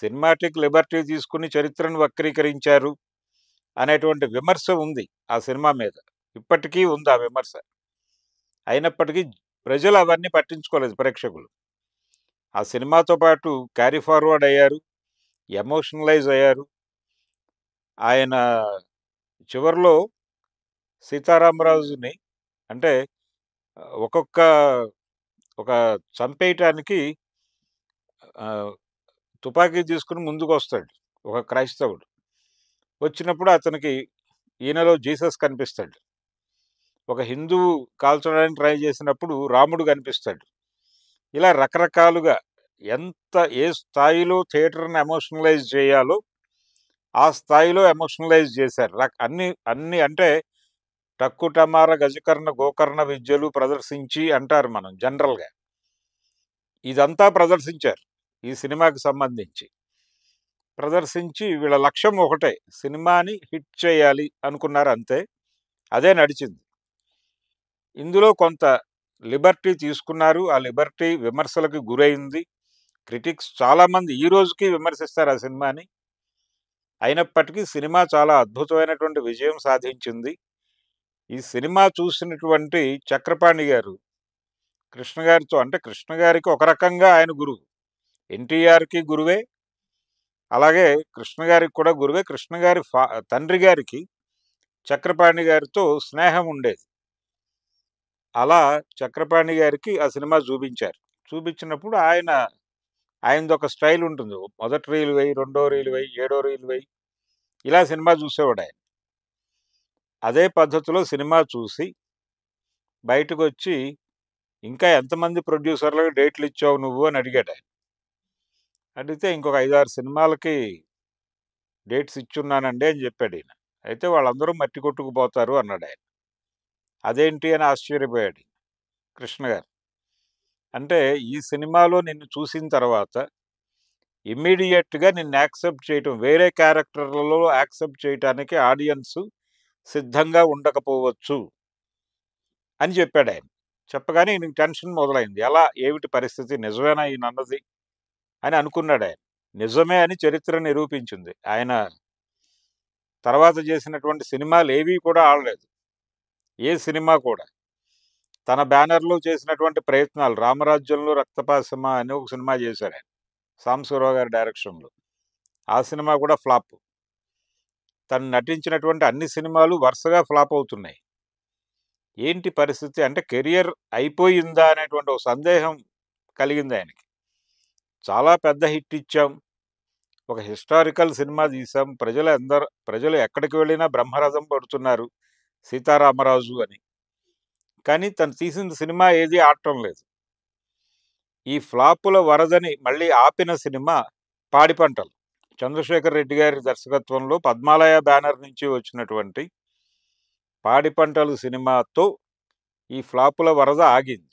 cinematic Liberty తీసుకుని చరిత్రను వక్రీకరించారు అనేటువంటి విమర్శ ఉంది ఆ సినిమా మీద ఇప్పటికీ ఉంది ఆ విమర్శ అయినప్పటికీ ప్రజలు అవన్నీ పట్టించుకోలేదు ప్రేక్షకులు ఆ సినిమాతో పాటు క్యారీ ఫార్వర్డ్ అయ్యారు ఎమోషనలైజ్ అయ్యారు ఆయన చివరిలో సీతారామరాజుని అంటే ఒక్కొక్క ఒక చంపేయటానికి తుపాకీ తీసుకుని ముందుకు వస్తాడు ఒక క్రైస్తవుడు వచ్చినప్పుడు అతనికి ఈయనలో జీసస్ కనిపిస్తాడు ఒక హిందువు కాల్చడానికి ట్రై చేసినప్పుడు రాముడు కనిపిస్తాడు ఇలా రకరకాలుగా ఎంత ఏ స్థాయిలో థియేటర్ని ఎమోషనలైజ్ చేయాలో ఆ స్థాయిలో ఎమోషనలైజ్ చేశారు అన్ని అన్ని అంటే టక్కు టమార గజకర్ణ గోకర్ణ విద్యలు ప్రదర్శించి అంటారు మనం జనరల్గా ఇదంతా ప్రదర్శించారు ఈ సినిమాకి సంబంధించి ప్రదర్శించి వీళ్ళ లక్ష్యం ఒకటే సినిమాని హిట్ చేయాలి అనుకున్నారు అంతే అదే నడిచింది ఇందులో కొంత లిబర్టీ తీసుకున్నారు ఆ లిబర్టీ విమర్శలకు గురైంది క్రిటిక్స్ చాలామంది ఈ రోజుకి విమర్శిస్తారు ఆ సినిమాని అయినప్పటికీ సినిమా చాలా అద్భుతమైనటువంటి విజయం సాధించింది ఈ సినిమా చూసినటువంటి చక్రపాణి గారు కృష్ణ గారితో అంటే కృష్ణ గారికి ఒక రకంగా ఆయన గురువు ఎన్టీఆర్కి గురువే అలాగే కృష్ణ గారికి కూడా గురువే కృష్ణ గారి తండ్రి గారికి చక్రపాణి గారితో స్నేహం ఉండేది అలా చక్రపాణి గారికి ఆ సినిమా చూపించారు చూపించినప్పుడు ఆయన ఆయనది ఒక స్టైల్ ఉంటుంది మొదటి రీలు వేయి రెండో రీలు వేయి ఏడో రీలు వేయి ఇలా సినిమా చూసేవాడు ఆయన అదే పద్ధతిలో సినిమా చూసి బయటకు వచ్చి ఇంకా ఎంతమంది ప్రొడ్యూసర్లకు డేట్లు ఇచ్చావు నువ్వు అని అడిగాడు ఆయన అడిగితే ఇంకొక ఐదారు సినిమాలకి డేట్స్ ఇచ్చున్నానండి అని చెప్పాడు ఈయన అయితే వాళ్ళందరూ మట్టి కొట్టుకుపోతారు అన్నాడు ఆయన అదేంటి అని ఆశ్చర్యపోయాడు కృష్ణ గారు అంటే ఈ సినిమాలో నిన్ను చూసిన తర్వాత ఇమ్మీడియట్గా నిన్ను యాక్సెప్ట్ చేయటం వేరే క్యారెక్టర్లలో యాక్సెప్ట్ చేయటానికి ఆడియన్స్ సిద్ధంగా ఉండకపోవచ్చు అని చెప్పాడు ఆయన చెప్పగానే ఈయనకి టెన్షన్ మొదలైంది ఎలా ఏమిటి పరిస్థితి నిజమేనా ఈయన అన్నది అని అనుకున్నాడు ఆయన నిజమే అని చరిత్ర నిరూపించింది ఆయన తర్వాత చేసినటువంటి సినిమాలు ఏవి కూడా ఆడలేదు ఏ సినిమా కూడా తన బ్యానర్లో చేసినటువంటి ప్రయత్నాలు రామరాజ్యంలో రక్తపాసమ అని ఒక సినిమా చేశారు ఆయన సాంసూరావు గారి డైరెక్షన్లో ఆ సినిమా కూడా ఫ్లాప్ తను నటించినటువంటి అన్ని సినిమాలు వరుసగా ఫ్లాప్ అవుతున్నాయి ఏంటి పరిస్థితి అంటే కెరియర్ అయిపోయిందా అనేటువంటి ఒక సందేహం కలిగింది ఆయనకి చాలా పెద్ద హిట్ ఇచ్చాం ఒక హిస్టారికల్ సినిమా తీసాం ప్రజలు అందరు ప్రజలు ఎక్కడికి వెళ్ళినా బ్రహ్మరథం పడుతున్నారు సీతారామరాజు అని కానీ తను తీసిన సినిమా ఏది ఆడటం లేదు ఈ ఫ్లాపుల వరదని మళ్ళీ ఆపిన సినిమా పాడి పంటలు చంద్రశేఖర్ రెడ్డి గారి దర్శకత్వంలో పద్మాలయ బ్యానర్ నుంచి వచ్చినటువంటి పాడి పంటలు సినిమాతో ఈ ఫ్లాపుల వరద ఆగింది